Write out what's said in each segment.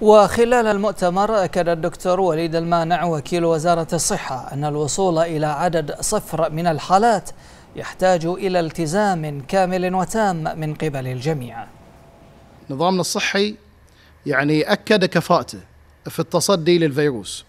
وخلال المؤتمر أكد الدكتور وليد المانع وكيل وزارة الصحة أن الوصول إلى عدد صفر من الحالات يحتاج إلى التزام كامل وتام من قبل الجميع نظامنا الصحي يعني أكد كفاءته في التصدي للفيروس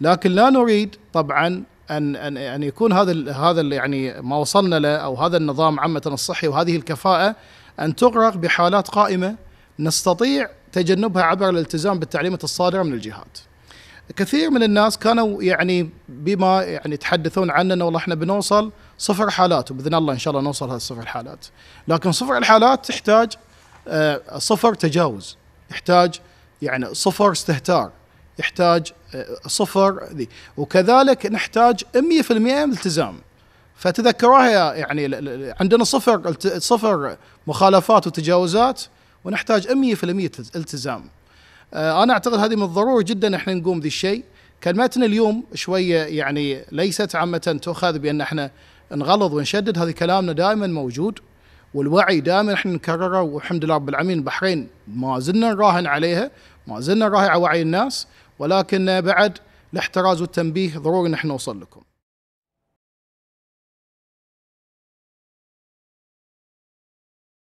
لكن لا نريد طبعا ان ان ان يكون هذا هذا يعني ما وصلنا له او هذا النظام عامه الصحي وهذه الكفاءه ان تغرق بحالات قائمه نستطيع تجنبها عبر الالتزام بالتعليمات الصادره من الجهات. كثير من الناس كانوا يعني بما يعني يتحدثون عنه انه والله احنا بنوصل صفر حالات وباذن الله ان شاء الله نوصل هذا صفر الحالات، لكن صفر الحالات تحتاج آه، صفر تجاوز، يحتاج يعني صفر استهتار، يحتاج آه، صفر ذي وكذلك نحتاج 100% التزام فتذكروها يعني عندنا صفر صفر مخالفات وتجاوزات ونحتاج 100% التزام آه، انا اعتقد هذه من الضروري جدا احنا نقوم ذي الشيء كلمتنا اليوم شويه يعني ليست عامه تؤخذ بان احنا نغلظ ونشدد هذه كلامنا دائما موجود والوعي دائما احنا نكرره والحمد لله رب العالمين البحرين ما زلنا نراهن عليها ما زلنا نراهن على وعي الناس ولكن بعد الاحتراز والتنبيه ضروري ان احنا نوصل لكم